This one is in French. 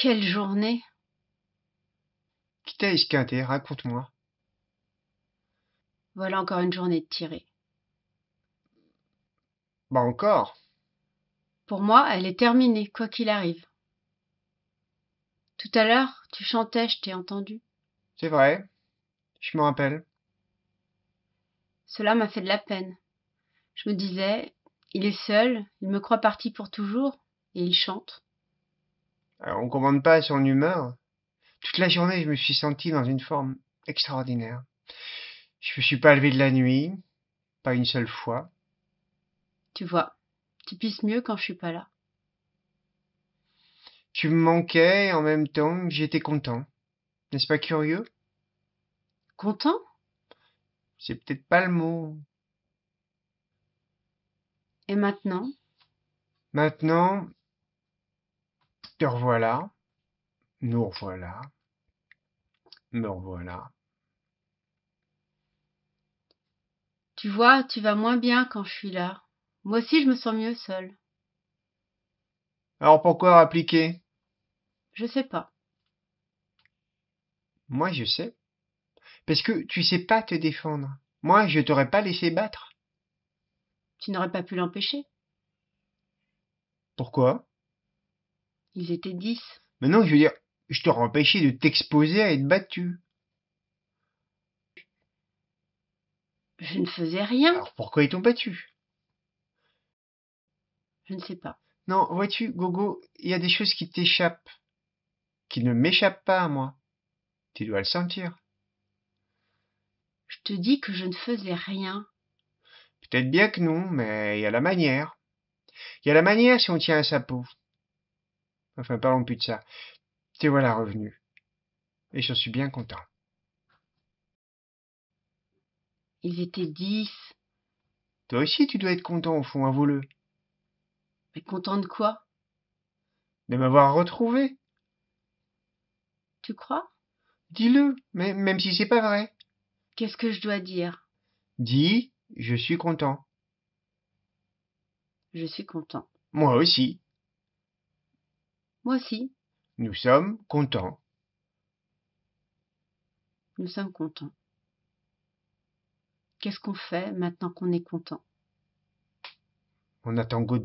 Quelle journée Qui t'a esquinté Raconte-moi. Voilà encore une journée de tirée. Bah encore Pour moi, elle est terminée, quoi qu'il arrive. Tout à l'heure, tu chantais, je t'ai entendu. C'est vrai, je me rappelle. Cela m'a fait de la peine. Je me disais, il est seul, il me croit parti pour toujours, et il chante. Alors, euh, on commande pas son humeur. Hein. Toute la journée, je me suis senti dans une forme extraordinaire. Je me suis pas levé de la nuit, pas une seule fois. Tu vois, tu pisses mieux quand je suis pas là. Tu me manquais en même temps, j'étais content. N'est-ce pas curieux Content C'est peut-être pas le mot. Et maintenant Maintenant, te revoilà, nous revoilà, me revoilà. Tu vois, tu vas moins bien quand je suis là. Moi aussi, je me sens mieux seule. Alors pourquoi appliquer Je sais pas. Moi, je sais. Parce que tu sais pas te défendre. Moi, je t'aurais pas laissé battre. Tu n'aurais pas pu l'empêcher. Pourquoi ils étaient dix. Mais non, je veux dire, je t'aurais empêché de t'exposer à être battu. Je ne faisais rien. Alors pourquoi ils t'ont battu Je ne sais pas. Non, vois-tu, Gogo, il y a des choses qui t'échappent, qui ne m'échappent pas à moi. Tu dois le sentir. Je te dis que je ne faisais rien. Peut-être bien que non, mais il y a la manière. Il y a la manière si on tient à sa peau. Enfin, parlons plus de ça. T'es voilà revenu. Et j'en suis bien content. Ils étaient dix. Toi aussi, tu dois être content, au fond, avoue-le. Mais content de quoi De m'avoir retrouvé. Tu crois Dis-le, même si c'est pas vrai. Qu'est-ce que je dois dire Dis, je suis content. Je suis content. Moi aussi. Moi aussi. Nous sommes contents. Nous sommes contents. Qu'est-ce qu'on fait maintenant qu'on est content On attend Godot.